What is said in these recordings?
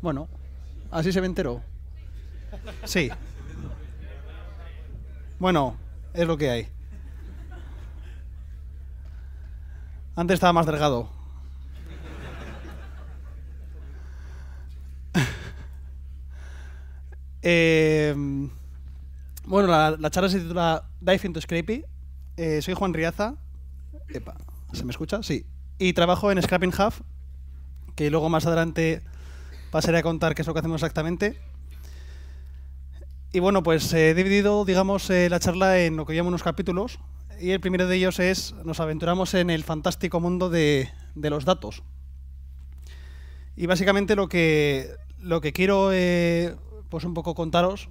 Bueno, así se me enteró. Sí. Bueno, es lo que hay. Antes estaba más delgado. Em, bueno, la, charla se titula Dive into Scrapy. Eh, soy Juan Riaza. Epa, ¿se me escucha? Sí. Y trabajo en Scrapping Half, que luego más adelante pasaré a contar qué es lo que hacemos exactamente. Y bueno, pues eh, he dividido, digamos, eh, la charla en lo que llamo unos capítulos. Y el primero de ellos es, nos aventuramos en el fantástico mundo de, los datos. Y básicamente lo que, lo que quiero, eh, pues un poco contaros,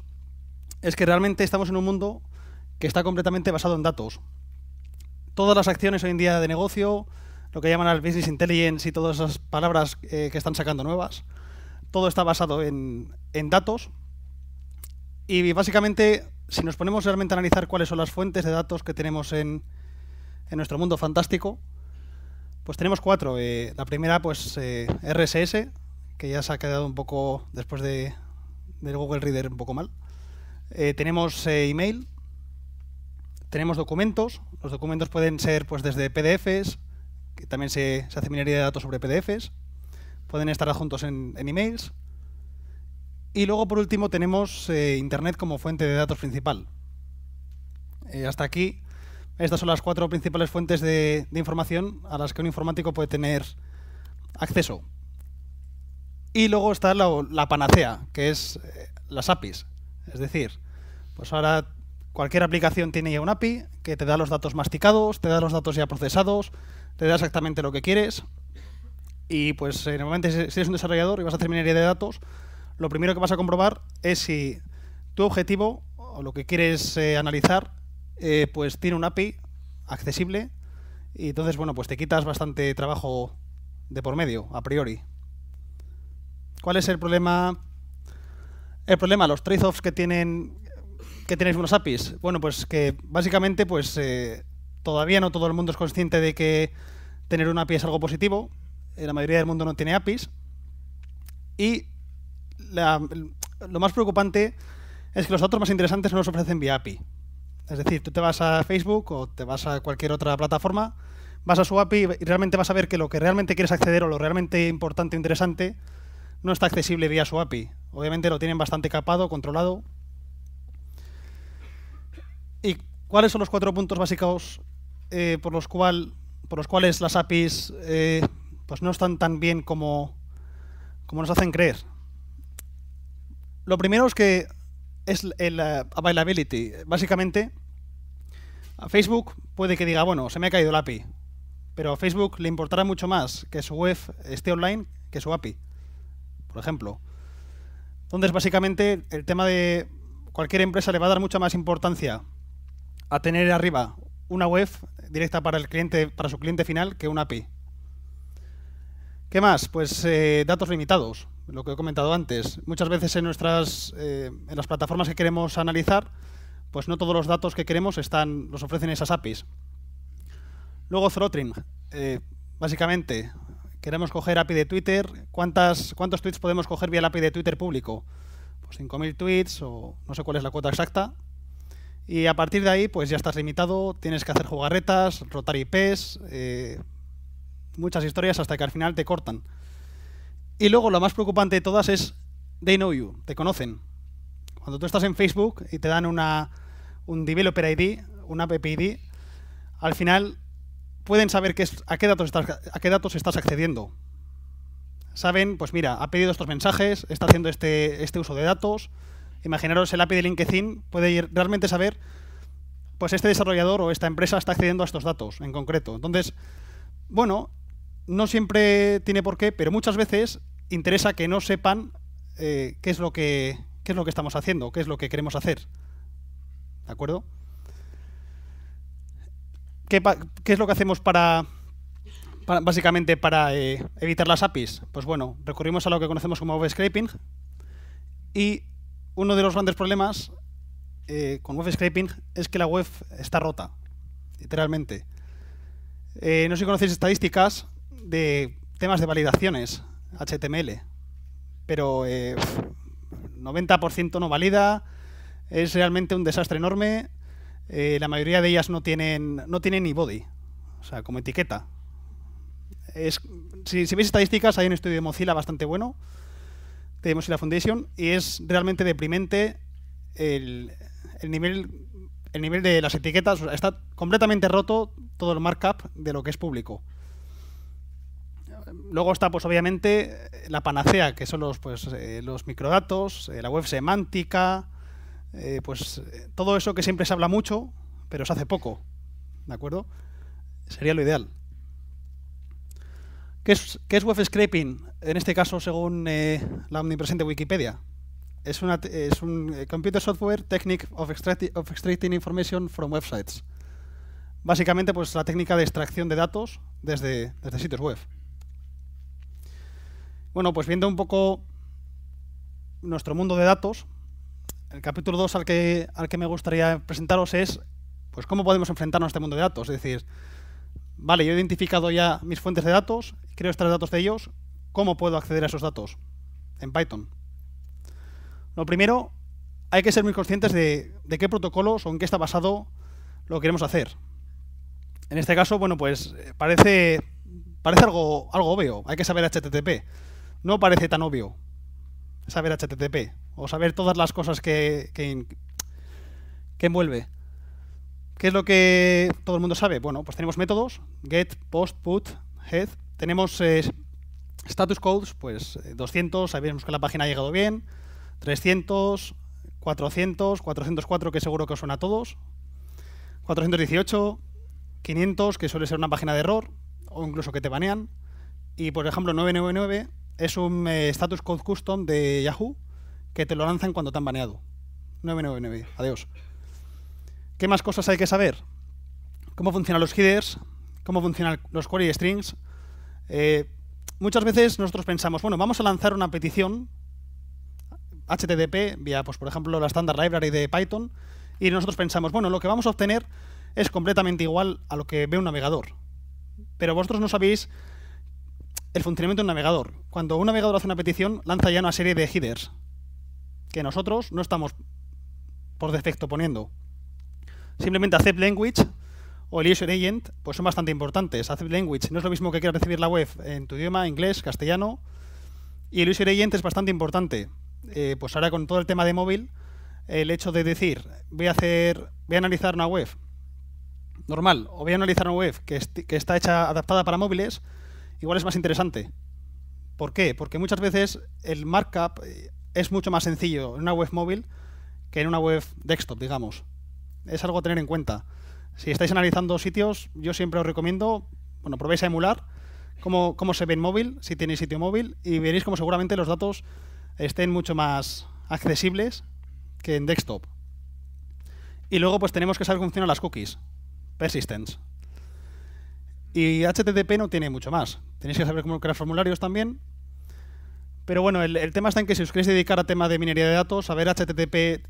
es que realmente estamos en un mundo que está completamente basado en datos. Todas las acciones hoy en día de negocio, lo que llaman al business intelligence y todas esas palabras que están sacando nuevas, todo está basado en, en datos. Y básicamente, si nos ponemos realmente a analizar cuáles son las fuentes de datos que tenemos en, en nuestro mundo fantástico, pues tenemos cuatro. Eh, la primera, pues eh, RSS, que ya se ha quedado un poco después de, del Google Reader un poco mal. Eh, tenemos email, tenemos documentos. Los documentos pueden ser pues desde PDFs, que también se, se hace minería de datos sobre PDFs pueden estar adjuntos en, emails. Y luego, por último, tenemos eh, Internet como fuente de datos principal. Eh, hasta aquí, estas son las cuatro principales fuentes de, información a las que un informático puede tener acceso. Y luego está la, panacea, que es eh, las APIs. Es decir, pues ahora cualquier aplicación tiene ya un API que te da los datos masticados, te da los datos ya procesados, te da exactamente lo que quieres y pues eh, normalmente si eres un desarrollador y vas a hacer minería de datos, lo primero que vas a comprobar es si tu objetivo o lo que quieres eh, analizar eh, pues tiene un API accesible y entonces bueno pues te quitas bastante trabajo de por medio a priori. ¿Cuál es el problema? El problema, los trade-offs que tienen que tenéis unos APIs. Bueno, pues que básicamente pues todavía no todo el mundo es consciente de que tener un API es algo positivo, eh, la mayoría del mundo no tiene APIs. Y lo más preocupante es que los datos más interesantes no los ofrecen vía API. Es decir, tú te vas a Facebook o te vas a cualquier otra plataforma, vas a su API y realmente vas a ver que lo que realmente quieres acceder o lo realmente importante o interesante no está accesible vía su API. Obviamente lo tienen bastante capado, controlado. ¿Y cuáles son los cuatro puntos básicos eh, por, los por los cuales las APIs eh, pues no están tan bien como, como nos hacen creer. Lo primero es que es el eh, availability. Básicamente, a Facebook puede que diga, bueno, se me ha caído el API, pero a Facebook le importará mucho más que su web esté online que su API, por ejemplo. Entonces, básicamente, el tema de cualquier empresa le va a dar mucha más importancia a tener arriba una web directa para el cliente, para su cliente final, que una API. ¿Qué más? Pues eh, datos limitados, lo que he comentado antes. Muchas veces en nuestras eh, las plataformas que queremos analizar, pues no todos los datos que queremos están los ofrecen esas APIs. Luego throttling, eh, básicamente queremos coger API de Twitter, ¿cuántas cuántos tweets podemos coger vía el API de Twitter público? Pues 5000 tweets o no sé cuál es la cuota exacta. Y a partir de ahí, pues ya estás limitado, tienes que hacer jugarretas, rotar IPs, muchas historias hasta que al final te cortan. Y luego lo más preocupante de todas es They Know You, te conocen. Cuando tú estás en Facebook y te dan una, un Developer ID, una App ID, al final pueden saber qué a, qué datos estás, a qué datos estás accediendo. Saben, pues mira, ha pedido estos mensajes, está haciendo este, este uso de datos. Imaginaros el API de LinkedIn puede ir, realmente saber, pues este desarrollador o esta empresa está accediendo a estos datos en concreto. Entonces, bueno, no siempre tiene por qué, pero muchas veces interesa que no sepan eh, qué, es lo que, es lo que estamos haciendo, qué es lo que queremos hacer. ¿De acuerdo? ¿Qué, es lo que hacemos para, básicamente para eh, evitar las APIs? Pues bueno, recurrimos a lo que conocemos como web scraping y uno de los grandes problemas eh, con web scraping es que la web está rota, literalmente. no sé si conocéis estadísticas, de temas de validaciones, HTML, pero eh, 90% no valida, es realmente un desastre enorme, eh, la mayoría de ellas no tienen, no tienen ni body, o sea, como etiqueta. Es, si, si veis estadísticas, hay un estudio de Mozilla bastante bueno, de Mozilla Foundation, y es realmente deprimente el, el nivel el nivel de las etiquetas está completamente roto todo el markup de lo que es público luego está, pues obviamente, la panacea, que son los, pues, eh, los microdatos, eh, la web semántica, eh, pues todo eso que siempre se habla mucho, pero se hace poco. ¿De acuerdo? Sería lo ideal. ¿Qué es, web scraping? En este caso, según la omnipresente Wikipedia. Es, es un computer software technique of, of extracting information from websites. Básicamente, pues la técnica de extracción de datos desde sitios web. Bueno, pues viendo un poco nuestro mundo de datos, el capítulo 2 al que, al que me gustaría presentaros es pues cómo podemos enfrentarnos a este mundo de datos. Es decir, vale, yo he identificado ya mis fuentes de datos, creo extraer datos de ellos, ¿cómo puedo acceder a esos datos en Python? Lo primero, hay que ser muy conscientes de, qué protocolos o en qué está basado lo queremos hacer. En este caso, bueno, pues eh, parece, parece algo, algo obvio, hay que saber HTTP no parece tan obvio saber HTTP o saber todas las cosas que, que, envuelve. ¿Qué es lo que todo el mundo sabe? Bueno, pues tenemos métodos, get, post, put, head. Tenemos eh, status codes, pues 200, eh, sabemos que la página ha llegado bien, 300, 400, 404 que seguro que os suena a todos, 418, 500 que suele ser una página de error o incluso que te banean, y por ejemplo 999 es un eh, status code custom de Yahoo que te lo lanzan cuando te han baneado. 999, adiós. ¿Qué más cosas hay que saber? ¿Cómo funcionan los headers? ¿Cómo funcionan los query strings? Eh, muchas veces nosotros pensamos, bueno, vamos a lanzar una petición HTTP vía, pues, por ejemplo, la Standard Library de Python y nosotros pensamos, bueno, lo que vamos a obtener es completamente igual a lo que ve un navegador. Pero vosotros no sabéis el funcionamiento de un navegador. Cuando un navegador hace una petición, lanza ya una serie de headers que nosotros no estamos por defecto poniendo. Simplemente accept language o el user agent pues son bastante importantes. Accept language no es lo mismo que quieras recibir la web en tu idioma, inglés, castellano. Y el user agent es bastante importante. Eh, pues ahora con todo el tema de móvil, el hecho de decir voy a hacer, voy a analizar una web normal o voy a analizar una web que está hecha adaptada para móviles, igual es más interesante. ¿Por qué? Porque muchas veces el markup eh, es mucho más sencillo en una web móvil que en una web desktop, digamos. Es algo a tener en cuenta. Si estáis analizando sitios, yo siempre os recomiendo, bueno, probéis a emular cómo, cómo se ve en móvil, si tenéis sitio móvil, y veréis como seguramente los datos estén mucho más accesibles que en desktop. Y luego pues tenemos que saber cómo funcionan las cookies. Persistence. Y HTTP no tiene mucho más. Tenéis que saber cómo crear formularios también. Pero bueno, el, tema está en que si os queréis dedicar a tema de minería de datos, saber HTTP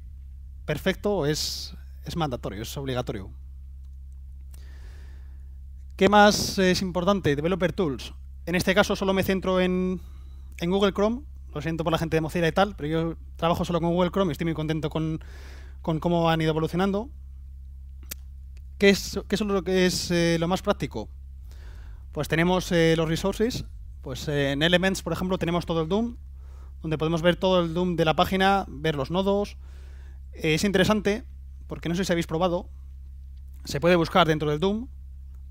perfecto es, es mandatorio, es obligatorio. ¿Qué más es importante? Developer Tools. En este caso solo me centro en, Google Chrome. Lo siento por la gente de Mozilla y tal, pero yo trabajo solo con Google Chrome y estoy muy contento con, cómo han ido evolucionando. ¿Qué es, es lo que es eh, lo más práctico? pues tenemos eh, los resources. Pues eh, en Elements, por ejemplo, tenemos todo el Doom, donde podemos ver todo el Doom de la página, ver los nodos. Eh, es interesante, porque no sé si habéis probado, se puede buscar dentro del Doom,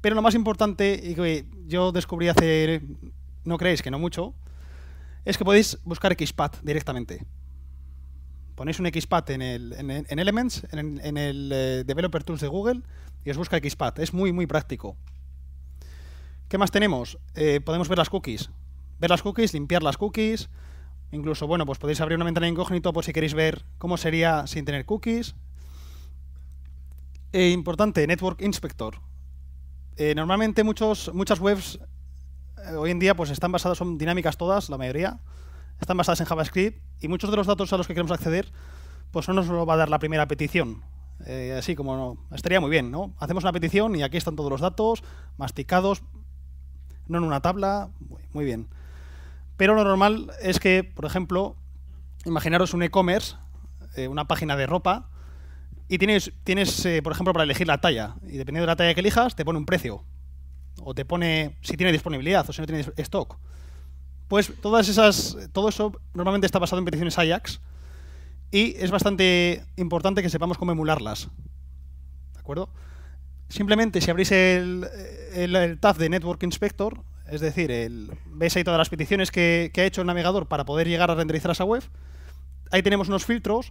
pero lo más importante, y que yo descubrí hace, no creéis que no mucho, es que podéis buscar XPath directamente. Ponéis un XPath en, el, en, Elements, en, en el Developer Tools de Google, y os busca XPath. Es muy, muy práctico. ¿Qué más tenemos? Eh, podemos ver las cookies. Ver las cookies, limpiar las cookies. Incluso, bueno, pues podéis abrir una ventana incógnito por si queréis ver cómo sería sin tener cookies. Eh, importante, Network Inspector. Eh, normalmente muchos, muchas webs hoy en día pues están basadas, son dinámicas todas, la mayoría, están basadas en JavaScript y muchos de los datos a los que queremos acceder pues no nos lo va a dar la primera petición. así como no, estaría muy bien, ¿no? Hacemos una petición y aquí están todos los datos masticados, no en una tabla, muy bien. Pero lo normal es que, por ejemplo, imaginaros un e-commerce, eh, una página de ropa, y tienes, tienes eh, por ejemplo, para elegir la talla, y dependiendo de la talla que elijas, te pone un precio, o te pone si tiene disponibilidad o si no tiene stock. Pues todas esas, todo eso normalmente está basado en peticiones Ajax y es bastante importante que sepamos cómo emularlas. ¿De acuerdo? Simplemente si abrís el, tab de Network Inspector, es decir, el, veis ahí todas las peticiones que, que ha hecho el navegador para poder llegar a renderizar esa web, ahí tenemos unos filtros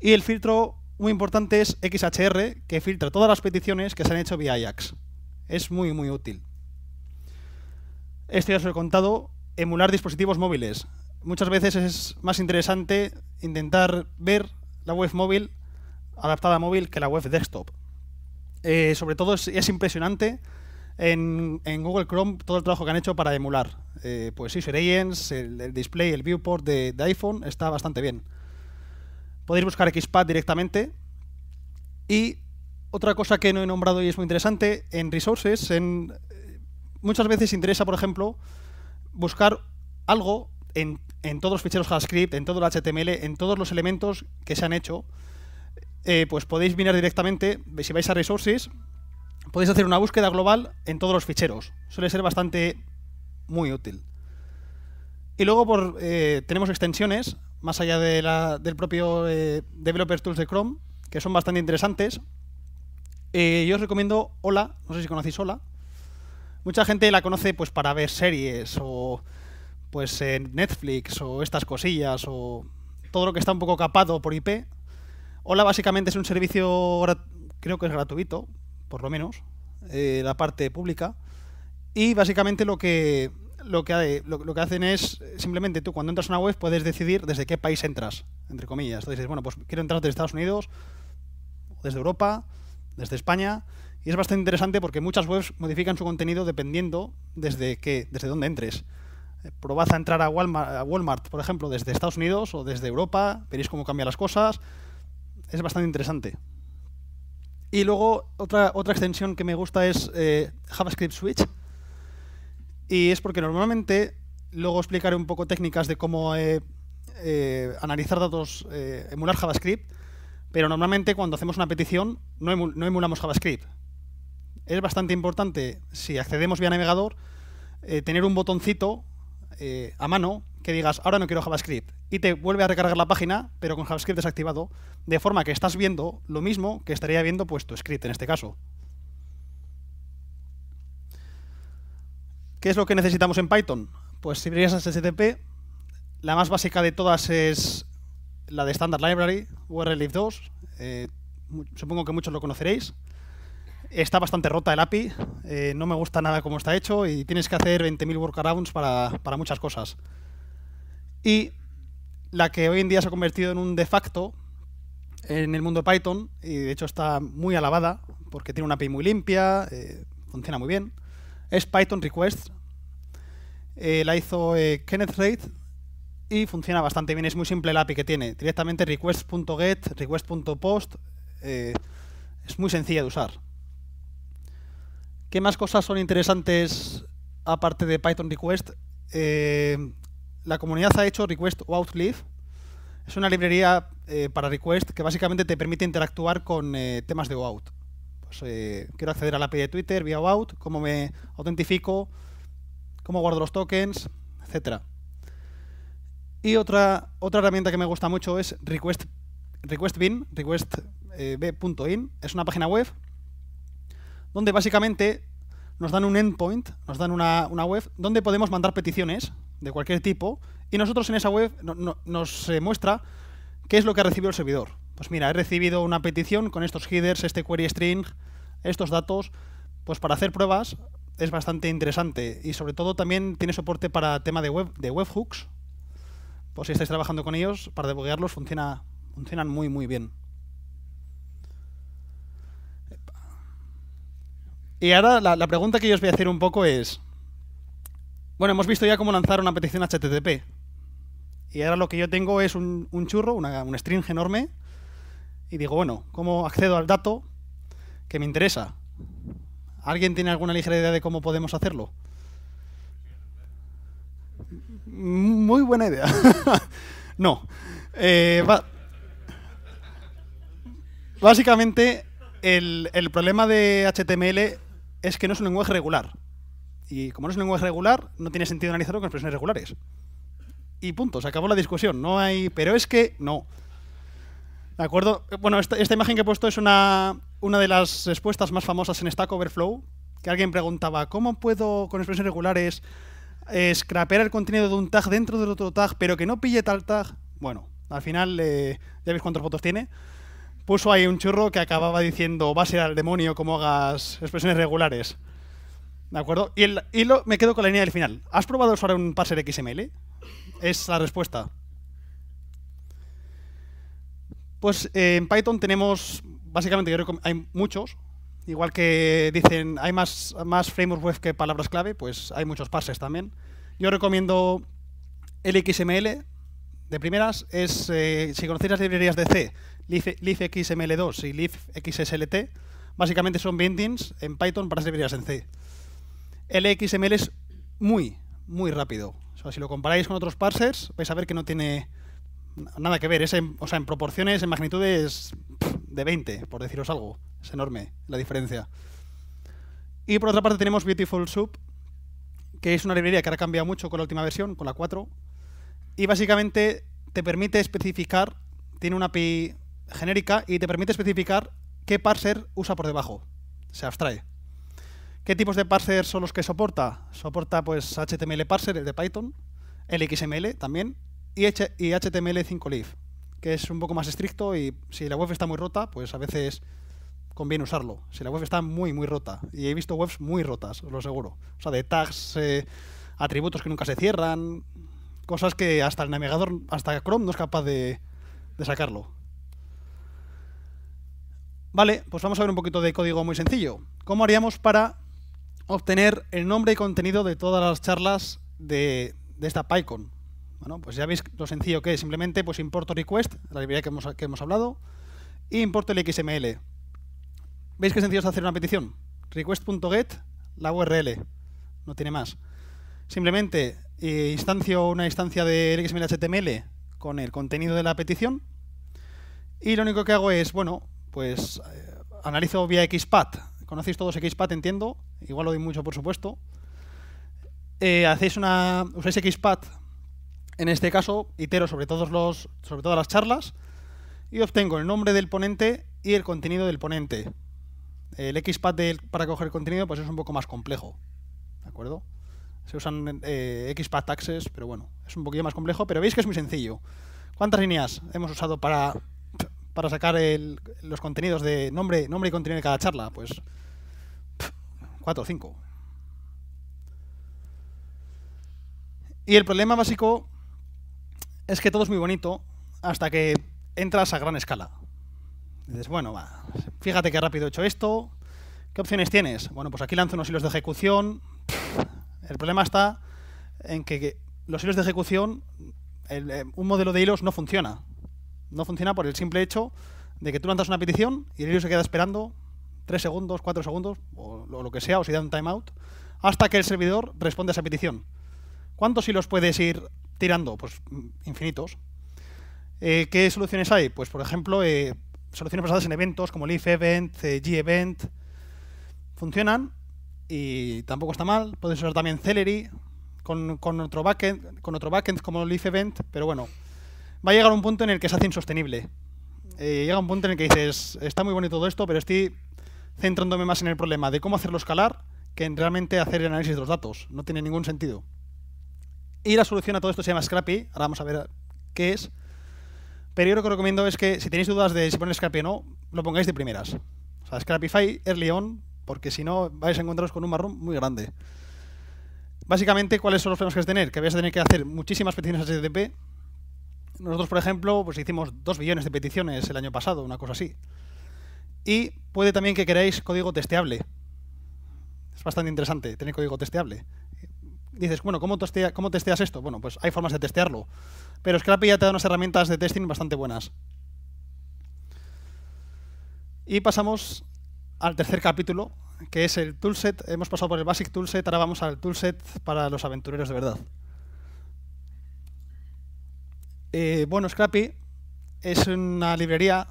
y el filtro muy importante es XHR, que filtra todas las peticiones que se han hecho vía Ajax. Es muy, muy útil. Esto ya os lo he contado, emular dispositivos móviles. Muchas veces es más interesante intentar ver la web móvil adaptada a móvil que la web desktop. Eh, sobre todo es, impresionante en, Google Chrome todo el trabajo que han hecho para emular. Eh, pues User el, display, el viewport de, iPhone está bastante bien. Podéis buscar XPad directamente. Y otra cosa que no he nombrado y es muy interesante, en Resources, en, eh, muchas veces interesa, por ejemplo, buscar algo en, en todos los ficheros JavaScript, en todo el HTML, en todos los elementos que se han hecho eh, pues podéis venir directamente, si vais a Resources, podéis hacer una búsqueda global en todos los ficheros. Suele ser bastante muy útil. Y luego eh, tenemos extensiones, más allá del propio eh, Developer Tools de Chrome, que son bastante interesantes. yo os recomiendo Hola, no sé si conocéis Hola. Mucha gente la conoce pues para ver series o pues en Netflix o estas cosillas o todo lo que está un poco capado por IP. Hola básicamente es un servicio, creo que es gratuito, por lo menos, eh, la parte pública. Y básicamente lo que, lo que, lo, que hacen es, simplemente tú cuando entras a una web puedes decidir desde qué país entras, entre comillas. Entonces dices, bueno, pues quiero entrar desde Estados Unidos, desde Europa, desde España. Y es bastante interesante porque muchas webs modifican su contenido dependiendo desde, desde dónde entres. Eh, probad a entrar a Walmart, a Walmart, por ejemplo, desde Estados Unidos o desde Europa, veréis cómo cambian las cosas es bastante interesante. Y luego otra, otra extensión que me gusta es eh, JavaScript Switch. Y es porque normalmente, luego explicaré un poco técnicas de cómo eh, eh, analizar datos, emular JavaScript, pero normalmente cuando hacemos una petición no, no, emulamos JavaScript. Es bastante importante, si accedemos vía navegador, tener un botoncito a mano que digas, ahora no quiero JavaScript, y te vuelve a recargar la página, pero con JavaScript desactivado, de forma que estás viendo lo mismo que estaría viendo puesto tu script en este caso. ¿Qué es lo que necesitamos en Python? Pues si verías HTTP, la más básica de todas es la de Standard Library, URLIF2, eh, supongo que muchos lo conoceréis. Está bastante rota el API, eh, no me gusta nada cómo está hecho y tienes que hacer 20.000 workarounds para muchas cosas y la que hoy en día se ha convertido en un de facto en el mundo de Python, y de hecho está muy alabada, porque tiene una API muy limpia, eh, funciona muy bien, es Python Request. Eh, la hizo eh, Kenneth Reid y funciona bastante bien, es muy simple la API que tiene, directamente request.get, request.post, es muy sencilla de usar. ¿Qué más cosas son interesantes aparte de Python Request? la comunidad ha hecho Request Outlive. Es una librería eh, para request que básicamente te permite interactuar con eh, temas de OAuth. Pues, eh, quiero acceder a la API de Twitter vía OAuth, cómo me autentifico, cómo guardo los tokens, etcétera. Y otra, otra herramienta que me gusta mucho es Request, RequestBin, requestb.in. es una página web donde básicamente nos dan un endpoint, nos dan una, una web donde podemos mandar peticiones de cualquier tipo, y nosotros en esa web nos muestra qué es lo que ha recibido el servidor. Pues mira, he recibido una petición con estos headers, este query string, estos datos, pues para hacer pruebas es bastante interesante y sobre todo también tiene soporte para tema de web de webhooks. Pues si estáis trabajando con ellos para debuguearlos funciona funcionan muy muy bien. Y ahora la, la pregunta que yo os voy a hacer un poco es bueno, hemos visto ya cómo lanzar una petición HTTP. Y ahora lo que yo tengo es un, churro, una, un string enorme. Y digo, bueno, ¿cómo accedo al dato que me interesa? ¿Alguien tiene alguna ligera idea de cómo podemos hacerlo? Muy buena idea. no. Eh, básicamente, el problema de HTML es que no es un lenguaje regular. Y como no es un lenguaje regular, no tiene sentido analizarlo con expresiones regulares. Y punto, se acabó la discusión. No hay. Pero es que no. ¿De acuerdo? Bueno, esta, imagen que he puesto es una, una de las respuestas más famosas en Stack Overflow, que alguien preguntaba, ¿cómo puedo con expresiones regulares eh, scrapear el contenido de un tag dentro del otro tag, pero que no pille tal tag? Bueno, al final eh, ya veis cuántos votos tiene. Puso ahí un churro que acababa diciendo, va a ser al demonio como hagas expresiones regulares. ¿De acuerdo? Y, el, y me quedo con la línea del final. ¿Has probado usar un parser XML? Es la respuesta. Pues eh, en Python tenemos, básicamente, hay muchos. Igual que dicen, hay más, más frameworks web que palabras clave, pues hay muchos parsers también. Yo recomiendo el XML. De primeras, es eh, si conocéis las librerías de C, xml 2 y XSLT básicamente son bindings en Python para las librerías en C. XML es muy, muy rápido. O sea, si lo comparáis con otros parsers, vais a ver que no tiene nada que ver. Es en, o sea, en proporciones, en magnitudes de 20, por deciros algo. Es enorme la diferencia. Y por otra parte tenemos Beautiful Soup, que es una librería que ahora ha cambiado mucho con la última versión, con la 4. Y básicamente te permite especificar, tiene una API genérica y te permite especificar qué parser usa por debajo. Se abstrae. ¿Qué tipos de parser son los que soporta? Soporta pues HTML parser, de Python, el XML también, y, HTML5 Live, que es un poco más estricto y si la web está muy rota, pues a veces conviene usarlo. Si la web está muy, muy rota, y he visto webs muy rotas, os lo aseguro. O sea, de tags, eh, atributos que nunca se cierran, cosas que hasta el navegador, hasta Chrome no es capaz de sacarlo. Vale, pues vamos a ver un poquito de código muy sencillo. ¿Cómo haríamos para obtener el nombre y contenido de todas las charlas de, esta PyCon. Bueno, pues ya veis lo sencillo que es. Simplemente pues importo request, la librería que hemos, que hemos hablado, e importo el XML. ¿Veis qué sencillo es hacer una petición? Request.get, la URL. No tiene más. Simplemente eh, instancio una instancia de XML HTML con el contenido de la petición. Y lo único que hago es, bueno, pues eh, analizo vía XPath conocéis todos XPath, entiendo, igual lo doy mucho, por supuesto. Eh, hacéis una, usáis XPath, en este caso, itero sobre, todos los, sobre todas las charlas, y obtengo el nombre del ponente y el contenido del ponente. El XPath para coger contenido pues es un poco más complejo, ¿de acuerdo? Se usan eh, XPath taxes, pero bueno, es un poquillo más complejo, pero veis que es muy sencillo. ¿Cuántas líneas hemos usado para para sacar los contenidos de nombre, nombre y contenido de cada charla? Pues 4 o cinco. Y el problema básico es que todo es muy bonito hasta que entras a gran escala. dices, bueno, fíjate qué rápido he hecho esto. ¿Qué opciones tienes? Bueno, pues aquí lanzo unos hilos de ejecución. El problema está en que los hilos de ejecución, eh, un modelo de hilos no funciona. No funciona por el simple hecho de que tú lanzas una petición y el hilo se queda esperando 3 segundos, 4 segundos, o lo, que sea, o si da un timeout, hasta que el servidor responde a esa petición. ¿Cuántos hilos puedes ir tirando? Pues mm, infinitos. Eh, ¿Qué soluciones hay? Pues, por ejemplo, eh, soluciones basadas en eventos como Leaf Event, eh, G-Event, funcionan y tampoco está mal. Puedes usar también Celery con, con otro backend, con otro backend como Leaf Event, pero bueno, va a llegar un punto en el que se hace insostenible. Eh, llega un punto en el que dices, está muy bonito todo esto, pero estoy centrándome más en el problema de cómo hacerlo escalar que en realmente hacer el análisis de los datos. No tiene ningún sentido. Y la solución a todo esto se llama Scrappy. Ahora vamos a ver qué es. Pero yo lo que recomiendo es que si tenéis dudas de si poner Scrappy o no, lo pongáis de primeras. O sea, Scrapify early on, porque si no vais a encontraros con un marrón muy grande. Básicamente, ¿cuáles son los problemas que vais a tener? Que vais a tener que hacer muchísimas peticiones HTTP nosotros, por ejemplo, pues hicimos dos billones de peticiones el año pasado, una cosa así. Y puede también que queráis código testeable. Es bastante interesante tener código testeable. Dices, bueno, ¿cómo, ¿cómo testeas esto? Bueno, pues hay formas de testearlo. Pero Scrap ya te da unas herramientas de testing bastante buenas. Y pasamos al tercer capítulo, que es el toolset. Hemos pasado por el basic toolset, ahora vamos al toolset para los aventureros de verdad. Eh, bueno, Scrappy es una librería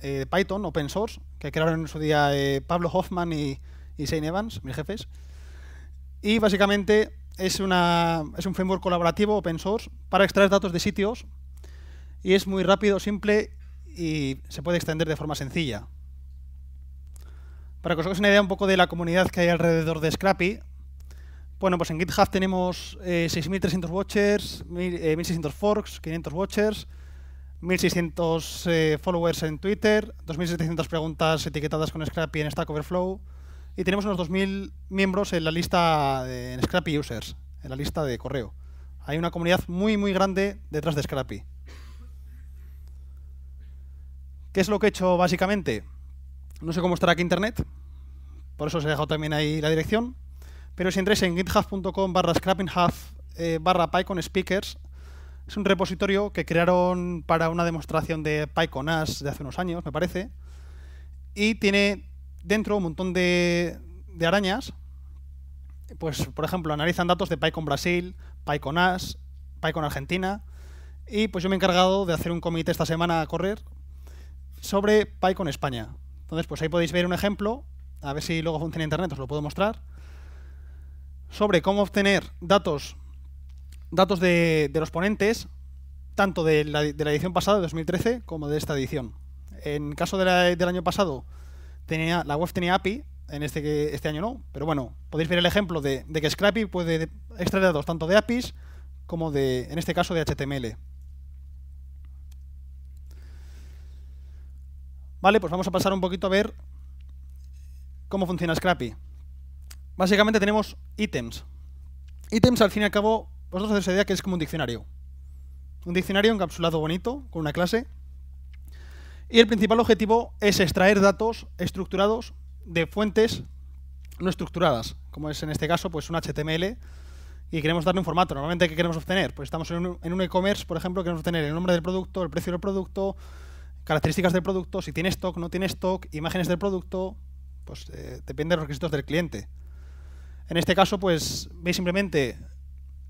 de eh, Python open source que crearon en su día eh, Pablo Hoffman y, y Shane Evans, mis jefes. Y básicamente es, una, es un framework colaborativo open source para extraer datos de sitios y es muy rápido, simple y se puede extender de forma sencilla. Para que os hagáis una idea un poco de la comunidad que hay alrededor de Scrappy, bueno, pues en GitHub tenemos 6.300 eh, watchers, 1.600 eh, forks, 500 watchers, 1.600 eh, followers en Twitter, 2.700 preguntas etiquetadas con Scrappy en Stack Overflow y tenemos unos 2.000 miembros en la lista de Scrappy Users, en la lista de correo. Hay una comunidad muy, muy grande detrás de Scrappy. ¿Qué es lo que he hecho básicamente? No sé cómo estará aquí Internet, por eso os he dejado también ahí la dirección. Pero si entráis en github.com barra scrappinghub eh, barra Speakers, es un repositorio que crearon para una demostración de PyCon AS de hace unos años, me parece. Y tiene dentro un montón de, arañas. Pues, por ejemplo, analizan datos de PyCon Brasil, PyCon AS, PyCon Argentina. Y pues yo me he encargado de hacer un comité esta semana a correr sobre PyCon España. Entonces, pues ahí podéis ver un ejemplo. A ver si luego funciona internet, os lo puedo mostrar sobre cómo obtener datos, datos de, los ponentes, tanto de la, de la, edición pasada de 2013 como de esta edición. En caso del año pasado, tenía, la web tenía API, en este, este año no, pero bueno, podéis ver el ejemplo de, de que Scrappy puede extraer datos tanto de APIs como de, en este caso, de HTML. Vale, pues vamos a pasar un poquito a ver cómo funciona Scrappy básicamente tenemos ítems. Ítems, al fin y al cabo, vosotros hacéis idea que es como un diccionario. Un diccionario encapsulado bonito, con una clase. Y el principal objetivo es extraer datos estructurados de fuentes no estructuradas, como es en este caso pues un HTML y queremos darle un formato. Normalmente, ¿qué queremos obtener? Pues estamos en un e-commerce, por ejemplo, queremos obtener el nombre del producto, el precio del producto, características del producto, si tiene stock, no tiene stock, imágenes del producto, pues eh, depende de los requisitos del cliente. En este caso, pues veis simplemente,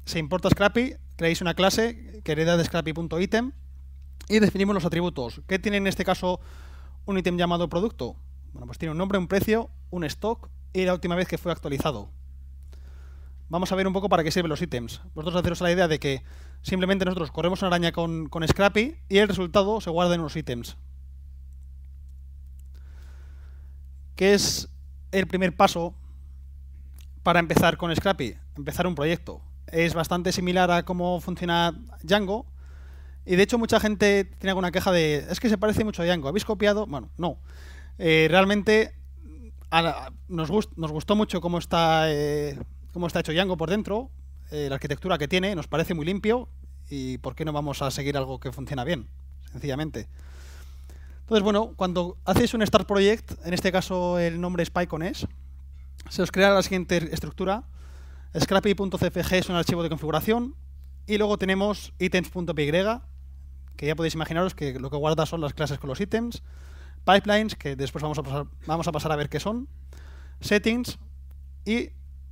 se importa Scrappy, creáis una clase que hereda de Scrappy.item y definimos los atributos. ¿Qué tiene en este caso un ítem llamado producto? Bueno, pues tiene un nombre, un precio, un stock y la última vez que fue actualizado. Vamos a ver un poco para qué sirven los ítems. Vosotros haceros la idea de que simplemente nosotros corremos una araña con, con Scrappy y el resultado se guarda en unos ítems. ¿Qué es el primer paso para empezar con Scrappy, empezar un proyecto. Es bastante similar a cómo funciona Django. Y de hecho mucha gente tiene alguna queja de, es que se parece mucho a Django. ¿Habéis copiado? Bueno, no. Eh, realmente nos, gustó mucho cómo está, eh, está hecho Django por dentro, eh, la arquitectura que tiene, nos parece muy limpio y por qué no vamos a seguir algo que funciona bien, sencillamente. Entonces, bueno, cuando hacéis un Start Project, en este caso el nombre es PyCon es, se os crea la siguiente estructura. Scrappy.cfg es un archivo de configuración y luego tenemos items.py, que ya podéis imaginaros que lo que guarda son las clases con los ítems, pipelines, que después vamos a pasar, vamos a, pasar a ver qué son, settings y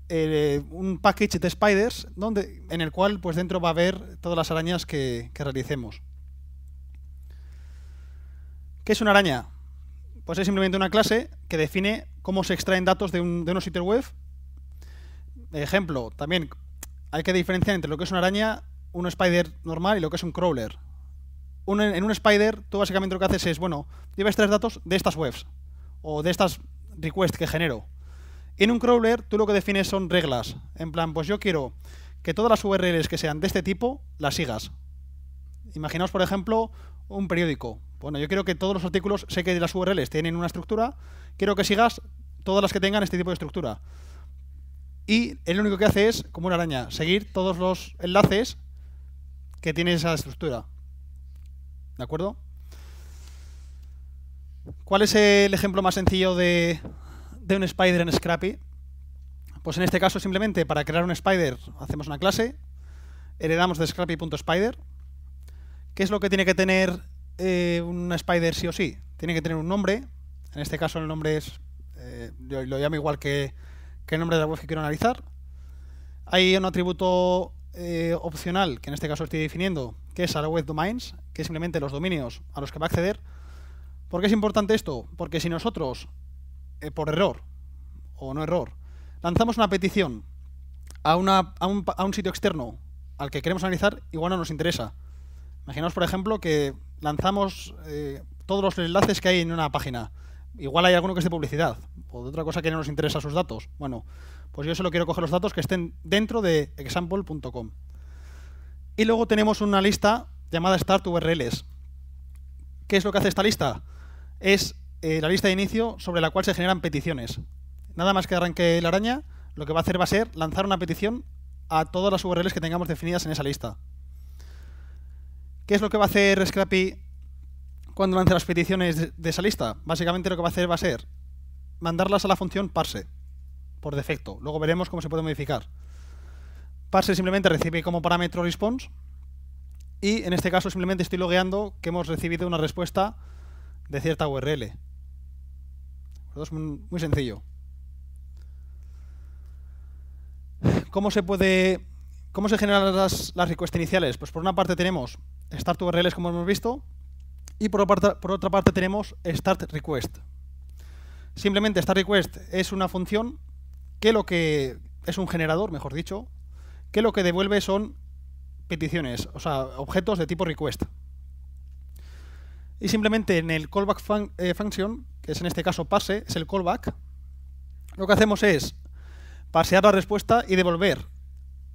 eh, un package de spiders donde, en el cual pues dentro va a haber todas las arañas que, que realicemos. ¿Qué es una araña? Pues es simplemente una clase que define cómo se extraen datos de, un, de unos sitio web. Ejemplo, también hay que diferenciar entre lo que es una araña, un spider normal y lo que es un crawler. en un spider, tú básicamente lo que haces es, bueno, llevas tres datos de estas webs o de estas requests que genero. en un crawler, tú lo que defines son reglas. En plan, pues yo quiero que todas las URLs que sean de este tipo las sigas. Imaginaos, por ejemplo, un periódico. Bueno, yo quiero que todos los artículos, sé que las URLs tienen una estructura, quiero que sigas todas las que tengan este tipo de estructura. Y el único que hace es, como una araña, seguir todos los enlaces que tiene esa estructura. ¿De acuerdo? ¿Cuál es el ejemplo más sencillo de, de un spider en Scrappy? Pues en este caso simplemente para crear un spider hacemos una clase, heredamos de scrappy.spider. ¿Qué es lo que tiene que tener eh, un Spider sí o sí. Tiene que tener un nombre. En este caso el nombre es, eh, lo llamo igual que, que, el nombre de la web que quiero analizar. Hay un atributo eh, opcional, que en este caso estoy definiendo, que es a la web domains, que es simplemente los dominios a los que va a acceder. ¿Por qué es importante esto? Porque si nosotros, eh, por error o no error, lanzamos una petición a, una, un, a un sitio externo al que queremos analizar, igual no nos interesa. Imaginaos, por ejemplo, que lanzamos eh, todos los enlaces que hay en una página. Igual hay alguno que es de publicidad o de otra cosa que no nos interesa sus datos. Bueno, pues yo solo quiero coger los datos que estén dentro de example.com. Y luego tenemos una lista llamada Start URLs. ¿Qué es lo que hace esta lista? Es eh, la lista de inicio sobre la cual se generan peticiones. Nada más que arranque la araña, lo que va a hacer va a ser lanzar una petición a todas las URLs que tengamos definidas en esa lista. ¿Qué es lo que va a hacer Scrappy cuando lance las peticiones de esa lista? Básicamente lo que va a hacer va a ser mandarlas a la función parse, por defecto. Luego veremos cómo se puede modificar. Parse simplemente recibe como parámetro response y en este caso simplemente estoy logueando que hemos recibido una respuesta de cierta URL. Es muy sencillo. ¿Cómo se puede cómo se generan las, las requests iniciales? Pues por una parte tenemos start URLs como hemos visto. Y por, otra parte tenemos start request. Simplemente start request es una función que lo que es un generador, mejor dicho, que lo que devuelve son peticiones, o sea, objetos de tipo request. Y simplemente en el callback eh, function, que es en este caso pase, es el callback, lo que hacemos es pasear la respuesta y devolver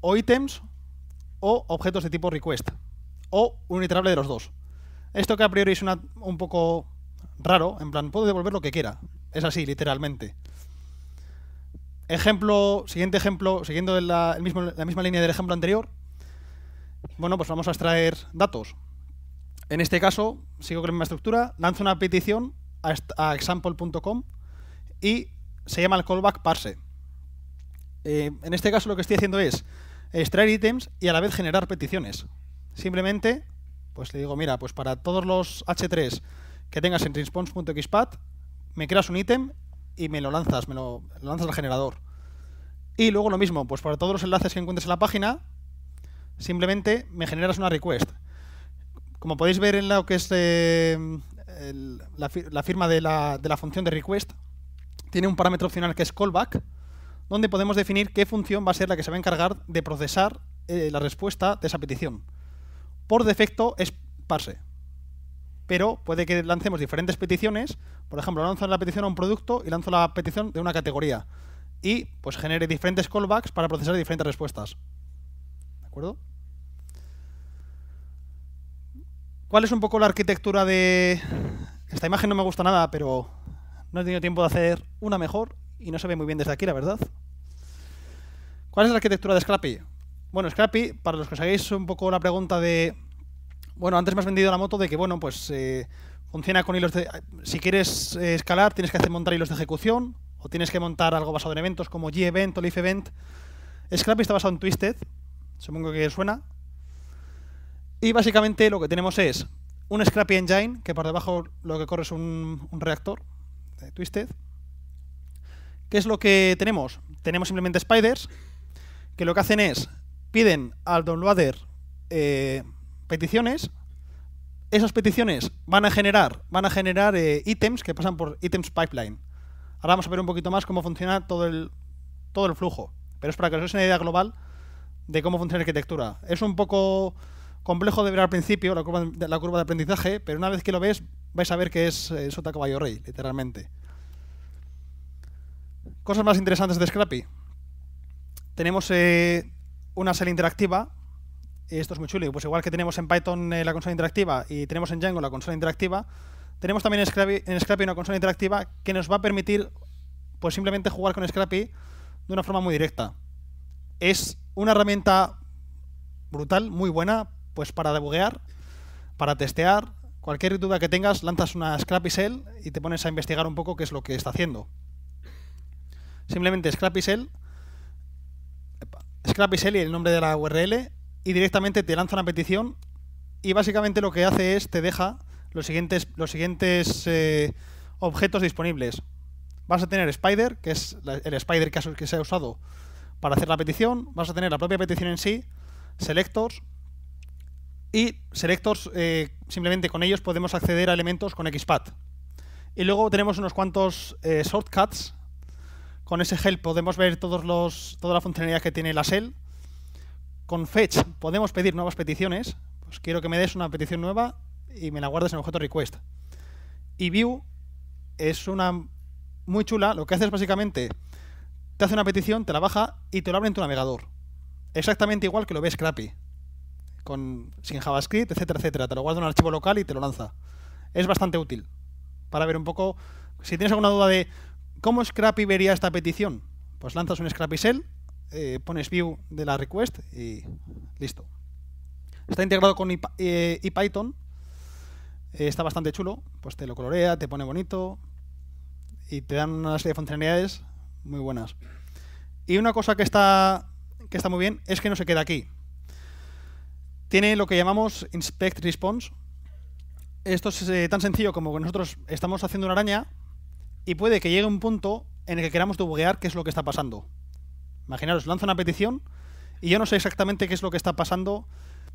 o ítems o objetos de tipo request o un iterable de los dos. Esto que a priori es un poco raro, en plan, puedo devolver lo que quiera. Es así, literalmente. Ejemplo, siguiente ejemplo, siguiendo la, misma línea del ejemplo anterior. Bueno, pues vamos a extraer datos. En este caso, sigo con la misma estructura, lanzo una petición a, example.com y se llama el callback parse. Eh, en este caso lo que estoy haciendo es extraer ítems y a la vez generar peticiones. Simplemente, pues le digo, mira, pues para todos los H3 que tengas en response.xpad, me creas un ítem y me lo lanzas, me lo, lanzas al generador. Y luego lo mismo, pues para todos los enlaces que encuentres en la página, simplemente me generas una request. Como podéis ver en lo que es eh, la, firma de la, función de request, tiene un parámetro opcional que es callback, donde podemos definir qué función va a ser la que se va a encargar de procesar eh, la respuesta de esa petición por defecto es parse. Pero puede que lancemos diferentes peticiones. Por ejemplo, lanzo la petición a un producto y lanzo la petición de una categoría. Y pues genere diferentes callbacks para procesar diferentes respuestas. ¿De acuerdo? ¿Cuál es un poco la arquitectura de... Esta imagen no me gusta nada, pero no he tenido tiempo de hacer una mejor y no se ve muy bien desde aquí, la verdad. ¿Cuál es la arquitectura de Scrappy? Bueno, Scrappy, para los que os hagáis un poco la pregunta de. Bueno, antes me has vendido la moto de que, bueno, pues eh, funciona con hilos de. Si quieres eh, escalar, tienes que hacer montar hilos de ejecución o tienes que montar algo basado en eventos como G-Event o Leaf Event. Scrappy está basado en Twisted, supongo que suena. Y básicamente lo que tenemos es un Scrappy Engine, que por debajo lo que corre es un, un reactor de Twisted. ¿Qué es lo que tenemos? Tenemos simplemente spiders, que lo que hacen es piden al downloader eh, peticiones. Esas peticiones van a generar, van a generar eh, ítems que pasan por ítems pipeline. Ahora vamos a ver un poquito más cómo funciona todo el, todo el flujo. Pero es para que os hagáis una idea global de cómo funciona la arquitectura. Es un poco complejo de ver al principio la curva de, la curva de aprendizaje, pero una vez que lo ves vais a ver que es eh, sota caballo rey, literalmente. Cosas más interesantes de Scrappy. Tenemos eh, una sala interactiva. Esto es muy chulo. Pues igual que tenemos en Python eh, la consola interactiva y tenemos en Django la consola interactiva, tenemos también en Scrappy, una consola interactiva que nos va a permitir pues simplemente jugar con Scrappy de una forma muy directa. Es una herramienta brutal, muy buena, pues para debuguear, para testear. Cualquier duda que tengas, lanzas una Scrappy Cell y te pones a investigar un poco qué es lo que está haciendo. Simplemente Scrappy Shell píxel el nombre de la URL y directamente te lanza una petición y básicamente lo que hace es te deja los siguientes, los siguientes eh, objetos disponibles. Vas a tener Spider, que es el Spider que, que se ha usado para hacer la petición, vas a tener la propia petición en sí, selectors, y selectors, eh, simplemente con ellos podemos acceder a elementos con XPath. Y luego tenemos unos cuantos eh, shortcuts con ese help podemos ver todos los, toda la funcionalidad que tiene la shell. Con fetch podemos pedir nuevas peticiones. Pues quiero que me des una petición nueva y me la guardes en objeto request. Y view es una muy chula. Lo que hace es básicamente te hace una petición, te la baja y te lo abre en tu navegador. Exactamente igual que lo ve crappy, Con, sin JavaScript, etcétera, etcétera. Te lo guarda en un archivo local y te lo lanza. Es bastante útil para ver un poco. Si tienes alguna duda de ¿Cómo Scrappy vería esta petición? Pues lanzas un Scrappy Shell, eh, pones view de la request y listo. Está integrado con EPython, eh, eh, está bastante chulo, pues te lo colorea, te pone bonito y te dan una serie de funcionalidades muy buenas. Y una cosa que está, que está muy bien es que no se queda aquí. Tiene lo que llamamos inspect response. Esto es tan sencillo como que nosotros estamos haciendo una araña, y puede que llegue un punto en el que queramos debuguear qué es lo que está pasando. Imaginaros, lanzo una petición y yo no sé exactamente qué es lo que está pasando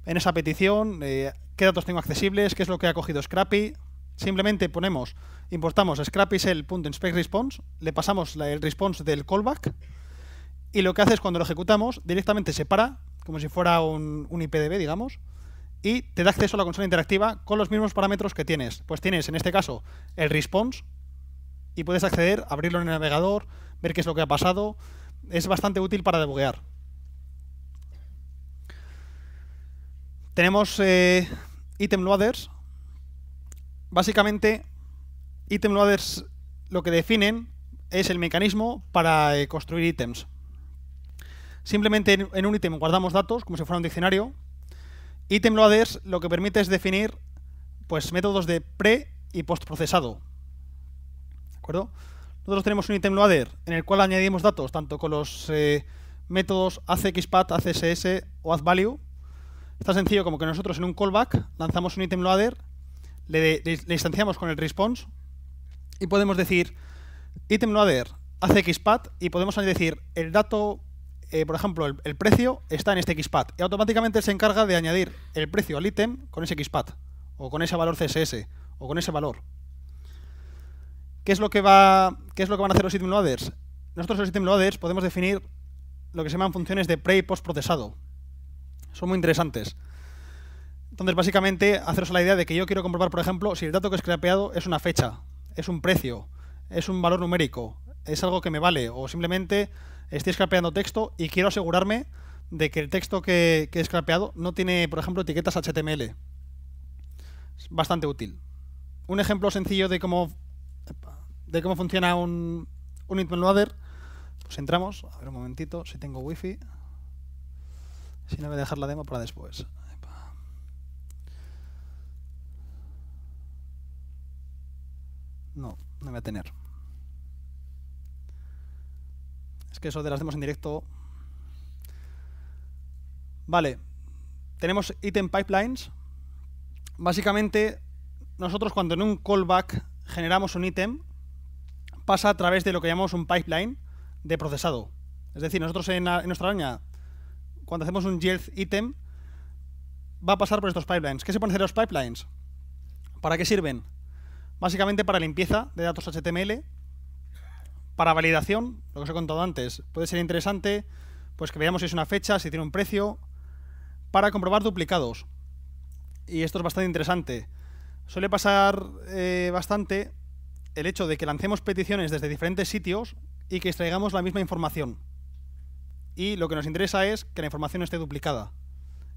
en esa petición, eh, qué datos tengo accesibles, qué es lo que ha cogido Scrappy. Simplemente ponemos, importamos Scrappy response, le pasamos el response del callback y lo que hace es cuando lo ejecutamos, directamente se para, como si fuera un, un IPDB, digamos, y te da acceso a la consola interactiva con los mismos parámetros que tienes. Pues tienes, en este caso, el response, y puedes acceder, abrirlo en el navegador, ver qué es lo que ha pasado. Es bastante útil para debuguear. Tenemos eh, item loaders. Básicamente, item loaders lo que definen es el mecanismo para eh, construir ítems. Simplemente en, un ítem guardamos datos, como si fuera un diccionario. Item loaders lo que permite es definir pues, métodos de pre y post procesado. Nosotros tenemos un item loader en el cual añadimos datos tanto con los eh, métodos ACXPath, ACSS o AddValue. Está sencillo como que nosotros en un callback lanzamos un item loader, le, le, instanciamos con el response y podemos decir item loader y podemos añadir el dato, eh, por ejemplo, el, precio está en este XPath y automáticamente se encarga de añadir el precio al ítem con ese XPath o con ese valor CSS o con ese valor. ¿Qué es lo que, va, qué es lo que van a hacer los system loaders? Nosotros los system loaders podemos definir lo que se llaman funciones de pre y post procesado. Son muy interesantes. Entonces, básicamente, haceros la idea de que yo quiero comprobar, por ejemplo, si el dato que he scrapeado es una fecha, es un precio, es un valor numérico, es algo que me vale, o simplemente estoy scrapeando texto y quiero asegurarme de que el texto que, que he scrapeado no tiene, por ejemplo, etiquetas HTML. Es bastante útil. Un ejemplo sencillo de cómo de cómo funciona un, un Loader, pues entramos. A ver un momentito, si tengo wifi. Si no, voy a dejar la demo para después. No, no voy a tener. Es que eso de las demos en directo. Vale. Tenemos item pipelines. Básicamente, nosotros cuando en un callback generamos un ítem, pasa a través de lo que llamamos un pipeline de procesado. Es decir, nosotros en, nuestra araña, cuando hacemos un yield item, va a pasar por estos pipelines. ¿Qué se pueden hacer los pipelines? ¿Para qué sirven? Básicamente para limpieza de datos HTML, para validación, lo que os he contado antes. Puede ser interesante pues que veamos si es una fecha, si tiene un precio, para comprobar duplicados. Y esto es bastante interesante. Suele pasar eh, bastante el hecho de que lancemos peticiones desde diferentes sitios y que extraigamos la misma información. Y lo que nos interesa es que la información esté duplicada.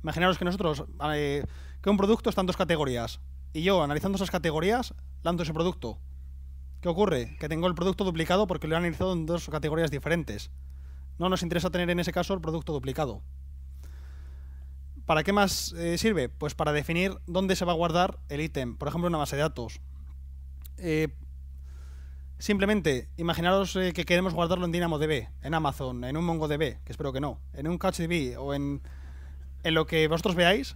Imaginaros que nosotros, eh, que un producto está en dos categorías. Y yo, analizando esas categorías, lanzo ese producto. ¿Qué ocurre? Que tengo el producto duplicado porque lo he analizado en dos categorías diferentes. No nos interesa tener en ese caso el producto duplicado. ¿Para qué más eh, sirve? Pues para definir dónde se va a guardar el ítem, por ejemplo, una base de datos. Eh, Simplemente, imaginaros eh, que queremos guardarlo en DynamoDB, en Amazon, en un MongoDB, que espero que no, en un CouchDB o en, lo que vosotros veáis.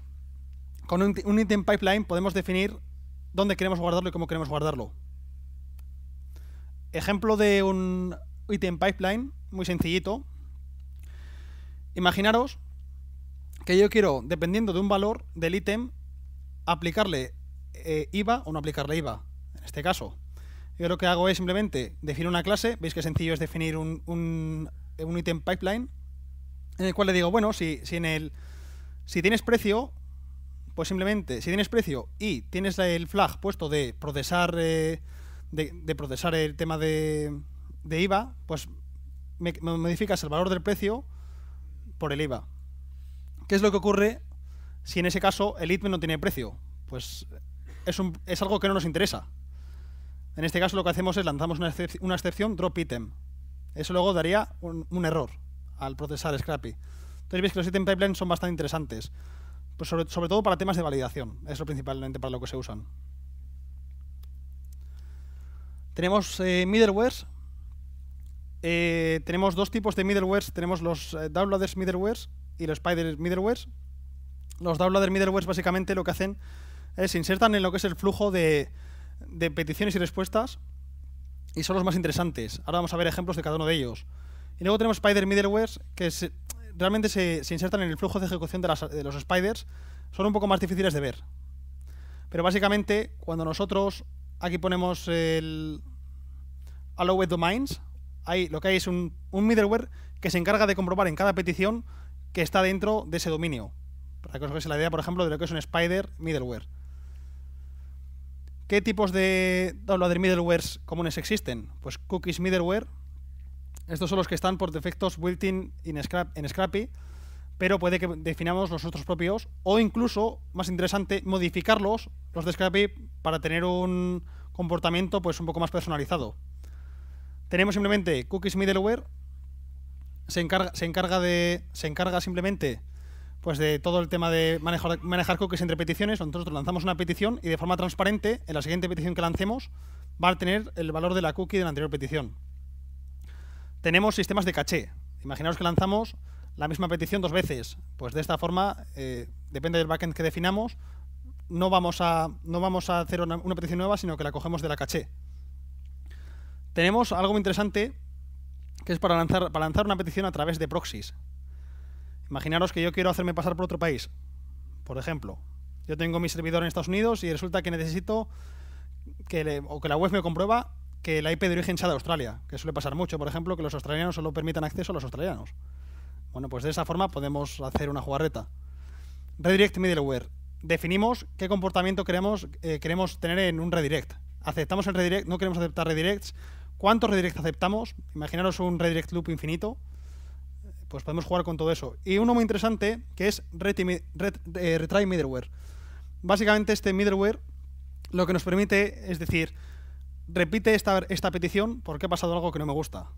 Con un, ítem item pipeline podemos definir dónde queremos guardarlo y cómo queremos guardarlo. Ejemplo de un item pipeline muy sencillito. Imaginaros que yo quiero, dependiendo de un valor del ítem, aplicarle eh, IVA o no aplicarle IVA, en este caso. Yo lo que hago es simplemente definir una clase. Veis que sencillo es definir un, un, item pipeline en el cual le digo, bueno, si, si, en el, si tienes precio, pues simplemente, si tienes precio y tienes el flag puesto de procesar, eh, de, procesar el tema de, de IVA, pues me, modificas el valor del precio por el IVA. ¿Qué es lo que ocurre si en ese caso el item no tiene precio? Pues es, un, es algo que no nos interesa. En este caso lo que hacemos es lanzamos una, excepción drop item. Eso luego daría un, error al procesar Scrappy. Entonces veis que los item pipelines son bastante interesantes, pues sobre, todo para temas de validación. Eso principalmente para lo que se usan. Tenemos eh, middlewares. Eh, tenemos dos tipos de middlewares. Tenemos los eh, downloaders middlewares y los spider middlewares. Los downloaders middlewares básicamente lo que hacen es insertan en lo que es el flujo de, de peticiones y respuestas y son los más interesantes. Ahora vamos a ver ejemplos de cada uno de ellos. Y luego tenemos Spider middleware que realmente se, insertan en el flujo de ejecución de, los spiders. Son un poco más difíciles de ver. Pero básicamente, cuando nosotros aquí ponemos el Allowed Domains, ahí lo que hay es un, un middleware que se encarga de comprobar en cada petición que está dentro de ese dominio. Para que os hagáis la idea, por ejemplo, de lo que es un spider middleware. ¿Qué tipos de middlewares comunes existen? Pues cookies middleware. Estos son los que están por defectos built-in en Scrappy, pero puede que definamos los otros propios o incluso, más interesante, modificarlos, los de Scrappy, para tener un comportamiento pues un poco más personalizado. Tenemos simplemente cookies middleware, se encarga, se encarga, de, se encarga simplemente pues de todo el tema de manejar, cookies entre peticiones. Nosotros lanzamos una petición y de forma transparente, en la siguiente petición que lancemos, va a tener el valor de la cookie de la anterior petición. Tenemos sistemas de caché. Imaginaos que lanzamos la misma petición dos veces. Pues de esta forma, eh, depende del backend que definamos, no vamos a, no vamos a hacer una, petición nueva, sino que la cogemos de la caché. Tenemos algo muy interesante, que es para lanzar, para lanzar una petición a través de proxies. Imaginaros que yo quiero hacerme pasar por otro país. Por ejemplo, yo tengo mi servidor en Estados Unidos y resulta que necesito que o que la web me comprueba que la IP de origen sea de Australia, que suele pasar mucho, por ejemplo, que los australianos solo permitan acceso a los australianos. Bueno, pues de esa forma podemos hacer una jugarreta. Redirect middleware. Definimos qué comportamiento queremos, eh, queremos tener en un redirect. ¿Aceptamos el redirect? ¿No queremos aceptar redirects? ¿Cuántos redirects aceptamos? Imaginaros un redirect loop infinito pues podemos jugar con todo eso. Y uno muy interesante que es eh, Retry, Middleware. Básicamente este middleware lo que nos permite es decir, repite esta, petición porque ha pasado algo que no me gusta.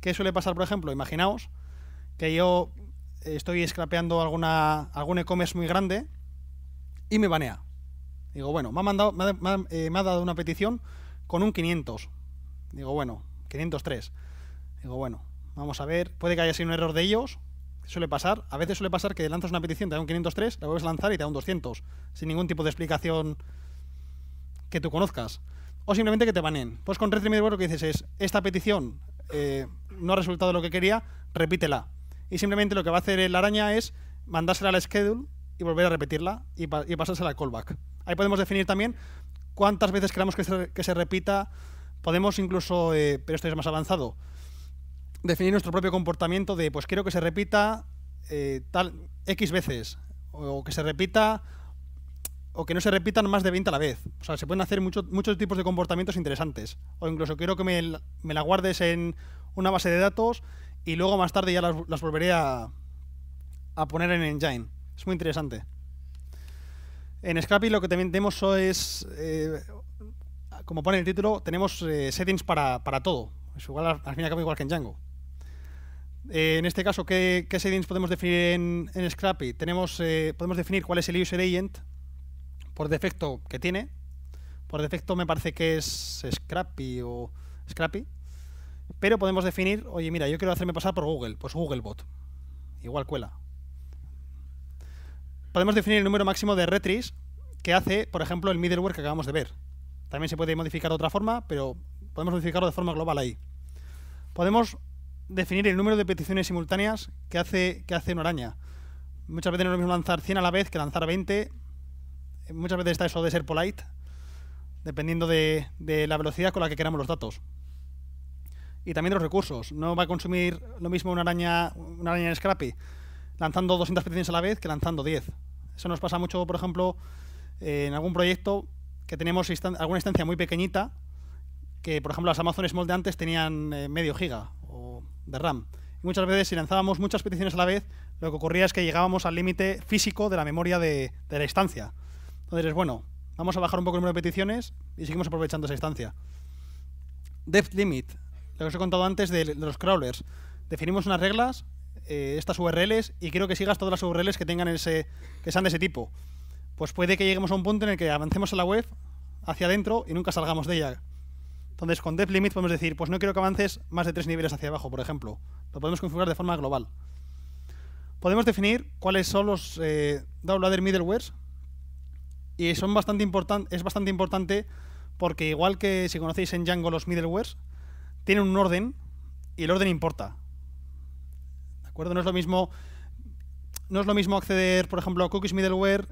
¿Qué suele pasar, por ejemplo? Imaginaos que yo estoy scrapeando alguna, algún e-commerce muy grande y me banea. Digo, bueno, me ha, mandado, me ha eh, dado una petición con un 500. Digo, bueno, 503. Digo, bueno, Vamos a ver, puede que haya sido un error de ellos, suele pasar. A veces suele pasar que lanzas una petición, te da un 503, la vuelves a lanzar y te da un 200, sin ningún tipo de explicación que tú conozcas. O simplemente que te vanen Pues con Red Remedy lo que dices es, esta petición eh, no ha resultado lo que quería, repítela. Y simplemente lo que va a hacer la araña es mandársela al schedule y volver a repetirla y, y pasársela al callback. Ahí podemos definir también cuántas veces queramos que se, repita. Podemos incluso, eh, pero esto es más avanzado, definir nuestro propio comportamiento de, pues quiero que se repita eh, tal X veces, o que se repita, o que no se repitan más de 20 a la vez. O sea, se pueden hacer muchos muchos tipos de comportamientos interesantes. O incluso quiero que me, la guardes en una base de datos y luego más tarde ya las, volveré a, poner en Engine. Es muy interesante. En Scrappy lo que también tenemos es, eh, como pone el título, tenemos eh, settings para, para todo. Es igual, al fin y al cabo, igual que en Django. Eh, en este caso, ¿qué, settings podemos definir en, Scrappy? Tenemos, eh, podemos definir cuál es el user agent por defecto que tiene. Por defecto me parece que es Scrappy o Scrappy. Pero podemos definir, oye, mira, yo quiero hacerme pasar por Google, pues Googlebot. Igual cuela. Podemos definir el número máximo de retries que hace, por ejemplo, el middleware que acabamos de ver. También se puede modificar de otra forma, pero podemos modificarlo de forma global ahí. Podemos definir el número de peticiones simultáneas que hace, que hace una araña. Muchas veces no es lo mismo lanzar 100 a la vez que lanzar 20. Muchas veces está eso de ser polite, dependiendo de, la velocidad con la que queramos los datos. Y también los recursos. No va a consumir lo mismo una araña, una araña en Scrappy lanzando 200 peticiones a la vez que lanzando 10. Eso nos pasa mucho, por ejemplo, eh, en algún proyecto que tenemos alguna instancia muy pequeñita, que por ejemplo las Amazon Small de antes tenían eh, medio giga de RAM. Y muchas veces, si lanzábamos muchas peticiones a la vez, lo que ocurría es que llegábamos al límite físico de la memoria de, la instancia. Entonces, bueno, vamos a bajar un poco el número de peticiones y seguimos aprovechando esa instancia. Depth limit, lo que os he contado antes de, los crawlers. Definimos unas reglas, eh, estas URLs, y quiero que sigas todas las URLs que tengan ese, que sean de ese tipo. Pues puede que lleguemos a un punto en el que avancemos en la web hacia adentro y nunca salgamos de ella. Entonces, con depth limit podemos decir, pues no quiero que avances más de tres niveles hacia abajo, por ejemplo. Lo podemos configurar de forma global. Podemos definir cuáles son los eh, downloader middlewares y son bastante es bastante importante porque igual que si conocéis en Django los middlewares, tienen un orden y el orden importa. ¿De acuerdo? No es lo mismo no es lo mismo acceder, por ejemplo, a cookies middleware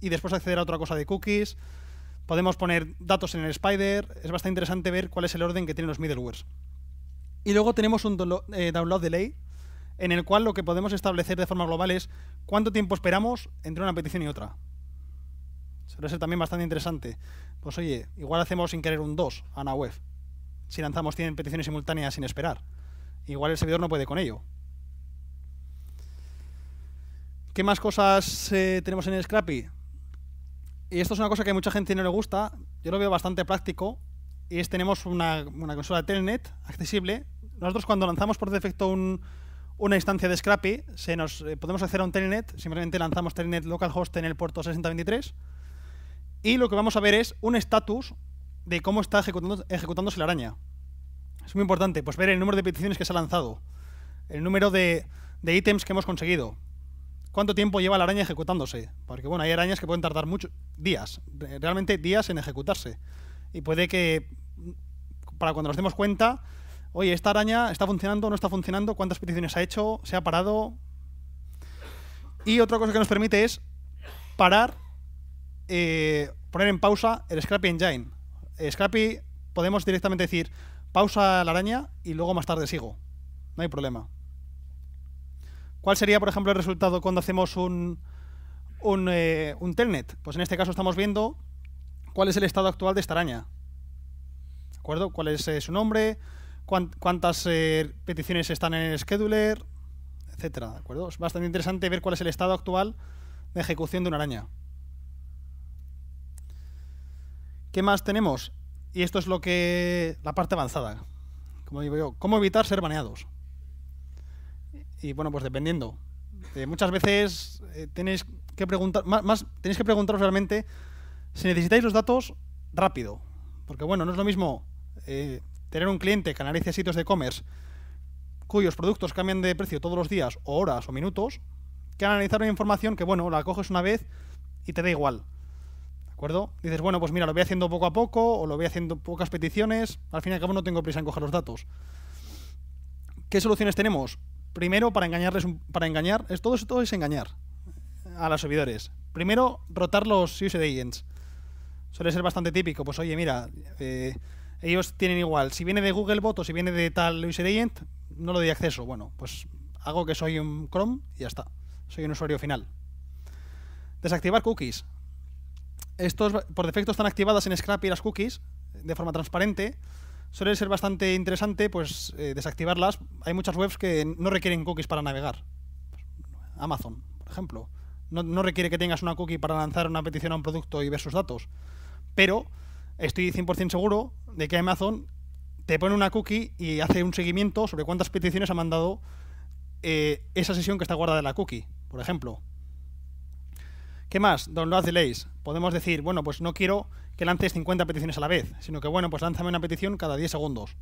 y después acceder a otra cosa de cookies Podemos poner datos en el spider, es bastante interesante ver cuál es el orden que tienen los middlewares. Y luego tenemos un eh, download delay, en el cual lo que podemos establecer de forma global es cuánto tiempo esperamos entre una petición y otra. Suele ser también bastante interesante. Pues oye, igual hacemos sin querer un 2 a una web. Si lanzamos 100 peticiones simultáneas sin esperar. Igual el servidor no puede con ello. ¿Qué más cosas eh, tenemos en el Scrappy? Y esto es una cosa que a mucha gente no le gusta. Yo lo veo bastante práctico. Y es, tenemos una, consola de Telnet accesible. Nosotros cuando lanzamos por defecto una instancia de Scrappy, se nos, eh, podemos hacer a un Telnet. Simplemente lanzamos Telnet localhost en el puerto 6023. Y lo que vamos a ver es un estatus de cómo está ejecutándose la araña. Es muy importante pues ver el número de peticiones que se ha lanzado, el número de ítems que hemos conseguido, cuánto tiempo lleva la araña ejecutándose. Porque bueno, hay arañas que pueden tardar muchos días, realmente días en ejecutarse. Y puede que mm, para cuando nos demos cuenta, oye, esta araña está funcionando, no está funcionando, cuántas peticiones ha hecho, se ha parado. Y otra cosa que nos permite es parar, eh, poner en pausa el Scrappy Engine. Scrappy podemos directamente decir pausa la araña y luego más tarde sigo. No hay problema. ¿Cuál sería, por ejemplo, el resultado cuando hacemos un, eh, un, telnet? Pues en este caso estamos viendo cuál es el estado actual de esta araña. ¿De acuerdo? ¿Cuál es eh, su nombre? ¿Cuántas eh, peticiones están en el scheduler? Etcétera. ¿De acuerdo? Es bastante interesante ver cuál es el estado actual de ejecución de una araña. ¿Qué más tenemos? Y esto es lo que. la parte avanzada. Como digo yo, ¿cómo evitar ser baneados? Y bueno, pues dependiendo. Eh, muchas veces eh, tenéis que preguntar, más, tenéis que preguntaros realmente si necesitáis los datos rápido. Porque bueno, no es lo mismo eh, tener un cliente que analice sitios de e-commerce cuyos productos cambian de precio todos los días, o horas, o minutos, que analizar una información que, bueno, la coges una vez y te da igual. ¿De acuerdo? Dices, bueno, pues mira, lo voy haciendo poco a poco, o lo voy haciendo pocas peticiones, al fin y al cabo no tengo prisa en coger los datos. ¿Qué soluciones tenemos? Primero, para engañarles, para engañar, es, todo, todo es engañar a los servidores. Primero, rotar los user agents. Suele ser bastante típico. Pues oye, mira, eh, ellos tienen igual. Si viene de Googlebot o si viene de tal user agent, no le doy acceso. Bueno, pues hago que soy un Chrome y ya está. Soy un usuario final. Desactivar cookies. Estos por defecto están activadas en y las cookies de forma transparente suele ser bastante interesante pues eh, desactivarlas. Hay muchas webs que no requieren cookies para navegar. Amazon, por ejemplo. No, requiere que tengas una cookie para lanzar una petición a un producto y ver sus datos. Pero estoy 100% seguro de que Amazon te pone una cookie y hace un seguimiento sobre cuántas peticiones ha mandado eh, esa sesión que está guardada en la cookie, por ejemplo. ¿Qué más? Don de Delays. Podemos decir, bueno, pues no quiero que lances 50 peticiones a la vez, sino que, bueno, pues lánzame una petición cada 10 segundos.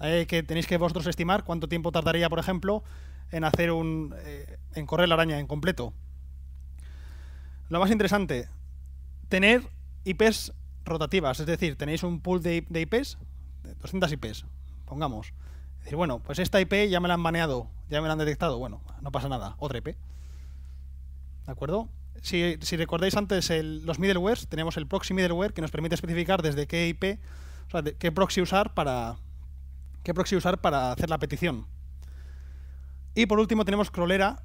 que tenéis que vosotros estimar cuánto tiempo tardaría, por ejemplo, en hacer un. Eh, en correr la araña en completo. Lo más interesante, tener IPs rotativas, es decir, tenéis un pool de, de IPs, 200 IPs, pongamos. Es decir, bueno, pues esta IP ya me la han baneado, ya me la han detectado, bueno, no pasa nada, otra IP. ¿De acuerdo? Si, recordáis antes los middlewares, tenemos el proxy middleware que nos permite especificar desde qué IP, o sea, qué proxy usar para qué proxy usar para hacer la petición. Y por último tenemos crolera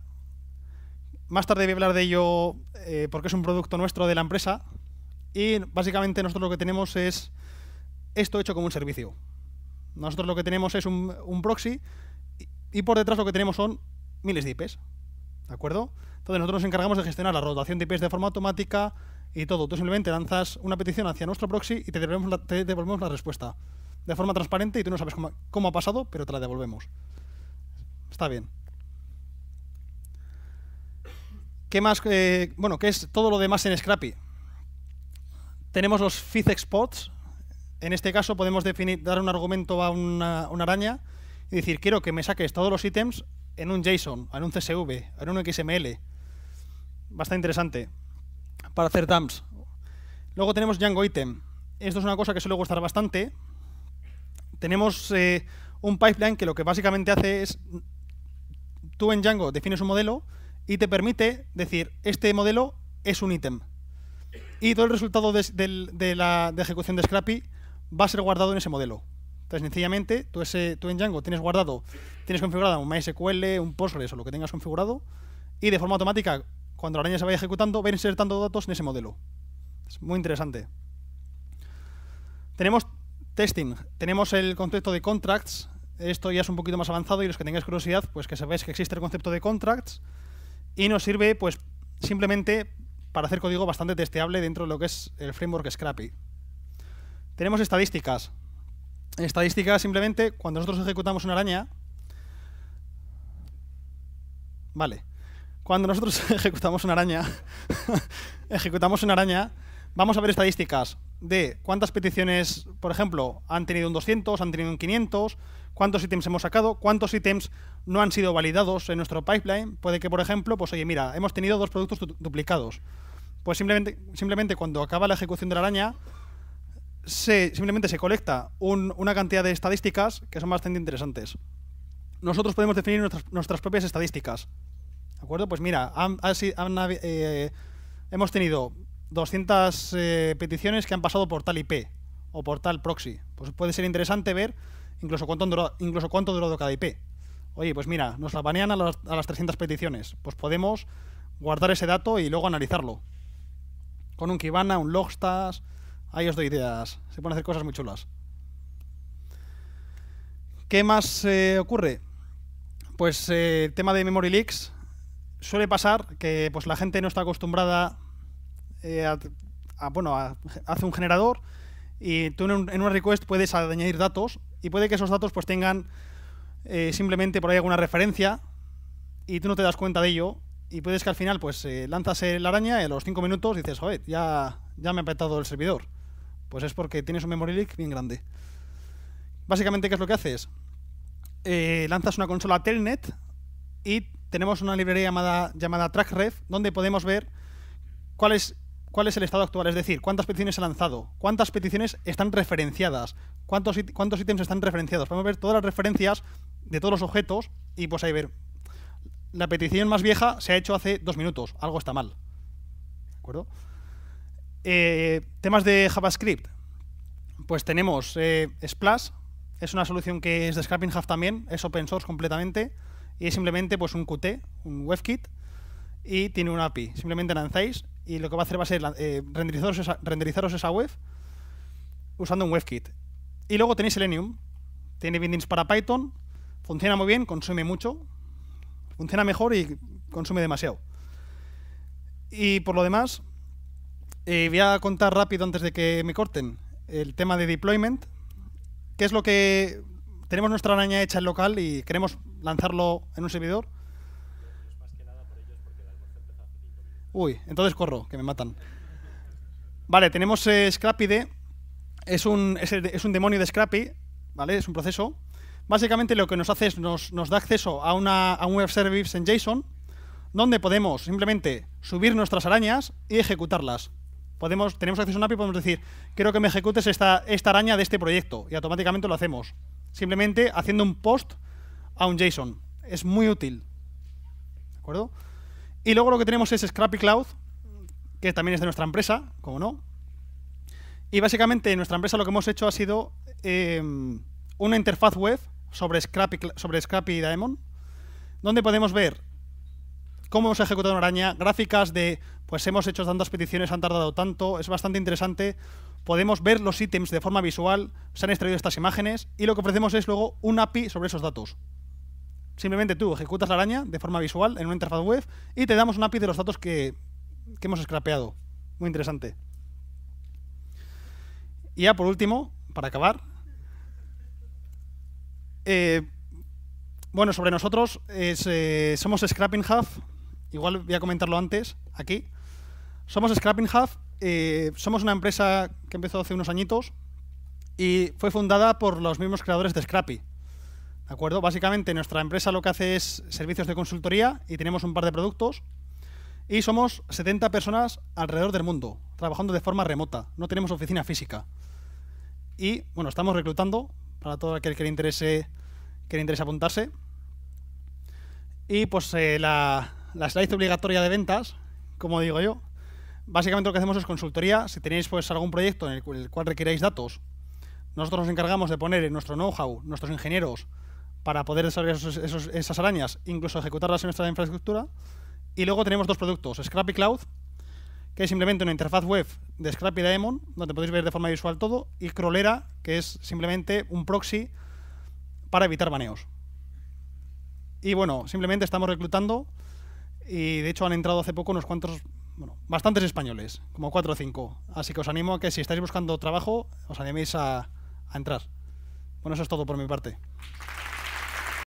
Más tarde voy a hablar de ello eh, porque es un producto nuestro de la empresa. Y básicamente nosotros lo que tenemos es esto hecho como un servicio. Nosotros lo que tenemos es un, proxy y por detrás lo que tenemos son miles de IPs. ¿De acuerdo? Entonces nosotros nos encargamos de gestionar la rotación de IPs de forma automática y todo. Tú simplemente lanzas una petición hacia nuestro proxy y te devolvemos la, devolvemos la respuesta de forma transparente y tú no sabes cómo, ha pasado, pero te la devolvemos. Está bien. ¿Qué más? Eh, bueno, ¿qué es todo lo demás en Scrappy? Tenemos los feed exports. En este caso podemos definir, dar un argumento a una, una araña y decir, quiero que me saques todos los ítems en un JSON, en un CSV, en un XML. Bastante interesante para hacer dumps. Luego tenemos Django Item. Esto es una cosa que suele gustar bastante. Tenemos eh, un pipeline que lo que básicamente hace es, tú en Django defines un modelo y te permite decir, este modelo es un ítem. Y todo el resultado de, la ejecución de Scrappy va a ser guardado en ese modelo. Entonces, sencillamente, tú, ese, tú en Django tienes guardado, tienes configurado un MySQL, un Postgres o lo que tengas configurado, y de forma automática, cuando la araña se vaya ejecutando, va insertando datos en ese modelo. Es muy interesante. Tenemos testing, tenemos el concepto de contracts, esto ya es un poquito más avanzado y los que tengáis curiosidad, pues que sabéis que existe el concepto de contracts y nos sirve pues simplemente para hacer código bastante testeable dentro de lo que es el framework Scrappy. Tenemos estadísticas, Estadísticas estadística, simplemente, cuando nosotros ejecutamos una araña... Vale. Cuando nosotros ejecutamos una araña, ejecutamos una araña, vamos a ver estadísticas de cuántas peticiones, por ejemplo, han tenido un 200, han tenido un 500, cuántos ítems hemos sacado, cuántos ítems no han sido validados en nuestro pipeline. Puede que, por ejemplo, pues oye, mira, hemos tenido dos productos duplicados. Pues simplemente, simplemente cuando acaba la ejecución de la araña, simplemente se colecta una cantidad de estadísticas que son bastante interesantes. Nosotros podemos definir nuestras, propias estadísticas. ¿De acuerdo? Pues mira, eh, hemos tenido 200 eh, peticiones que han pasado por tal IP o por tal proxy. Pues puede ser interesante ver incluso cuánto, incluso cuánto ha durado cada IP. Oye, pues mira, nos la banean a las, a las 300 peticiones. Pues podemos guardar ese dato y luego analizarlo. Con un Kibana, un Logstash Ahí os doy ideas. Se pueden hacer cosas muy chulas. ¿Qué más eh, ocurre? Pues eh, el tema de memory leaks. Suele pasar que pues, la gente no está acostumbrada eh, a, bueno, hace un generador y tú en un, request puedes añadir datos y puede que esos datos pues tengan simplemente por ahí alguna referencia y tú no te das cuenta de ello y puedes que al final pues lanzas la araña y a los cinco minutos dices, joder, ya, ya me ha petado el servidor. Pues es porque tienes un memory leak bien grande. Básicamente, ¿qué es lo que haces? Eh, lanzas una consola Telnet y tenemos una librería llamada, llamada TrackRef donde podemos ver cuál es, cuál es el estado actual, es decir, cuántas peticiones se han lanzado, cuántas peticiones están referenciadas, cuántos, cuántos ítems están referenciados. Podemos ver todas las referencias de todos los objetos y pues ahí ver. La petición más vieja se ha hecho hace dos minutos, algo está mal. ¿De acuerdo? Eh, temas de JavaScript. Pues tenemos eh, Splash, es una solución que es de Scrapping Hub también, es open source completamente y es simplemente pues un Qt, un WebKit y tiene una API. Simplemente lanzáis y lo que va a hacer va a ser eh, renderizaros, esa, renderizaros esa web usando un WebKit. Y luego tenéis Selenium, tiene bindings para Python, funciona muy bien, consume mucho, funciona mejor y consume demasiado. Y por lo demás, eh, voy a contar rápido antes de que me corten el tema de deployment. ¿Qué es lo que tenemos nuestra araña hecha en local y queremos lanzarlo en un servidor? Uy, entonces corro, que me matan. Vale, tenemos eh, Es un, es un demonio de Scrappy, ¿vale? Es un proceso. Básicamente lo que nos hace es nos, nos da acceso a, una, a un web service en JSON, donde podemos simplemente subir nuestras arañas y ejecutarlas tenemos acceso a una API y podemos decir, quiero que me ejecutes esta, esta araña de este proyecto y automáticamente lo hacemos. Simplemente haciendo un post a un JSON. Es muy útil. ¿De acuerdo? Y luego lo que tenemos es Scrappy Cloud, que también es de nuestra empresa, como no. Y básicamente en nuestra empresa lo que hemos hecho ha sido em, una interfaz web sobre Scrappy, sobre Scrappy Daemon, donde podemos ver cómo hemos ejecutado una araña, gráficas de, pues hemos hecho tantas peticiones, han tardado tanto, es bastante interesante. Podemos ver los ítems de forma visual, se han extraído estas imágenes y lo que ofrecemos es luego un API sobre esos datos. Simplemente tú ejecutas la araña de forma visual en una interfaz web y te damos un API de los datos que, hemos scrapeado. Muy interesante. Y ya por último, para acabar, eh, bueno, sobre nosotros, eh, somos Scrapping Hub, igual voy a comentarlo antes, aquí. Somos Scrapping Hub, eh, somos una empresa que empezó hace unos añitos y fue fundada por los mismos creadores de Scrappy. ¿De acuerdo? Básicamente nuestra empresa lo que hace es servicios de consultoría y tenemos un par de productos y somos 70 personas alrededor del mundo, trabajando de forma remota, no tenemos oficina física. Y bueno, estamos reclutando para todo aquel que le interese, que le interese apuntarse. Y pues eh, la, la slide obligatoria de ventas, como digo yo, básicamente lo que hacemos es consultoría. Si tenéis pues algún proyecto en el, cual requeráis datos, nosotros nos encargamos de poner en nuestro know-how, nuestros ingenieros, para poder desarrollar esas arañas, incluso ejecutarlas en nuestra infraestructura. Y luego tenemos dos productos, Scrappy Cloud, que es simplemente una interfaz web de Scrappy Daemon, donde podéis ver de forma visual todo, y Crolera, que es simplemente un proxy para evitar baneos. Y bueno, simplemente estamos reclutando y de hecho han entrado hace poco unos cuantos, bueno, bastantes españoles, como cuatro o cinco. Así que os animo a que si estáis buscando trabajo, os animéis a, a entrar. Bueno, eso es todo por mi parte.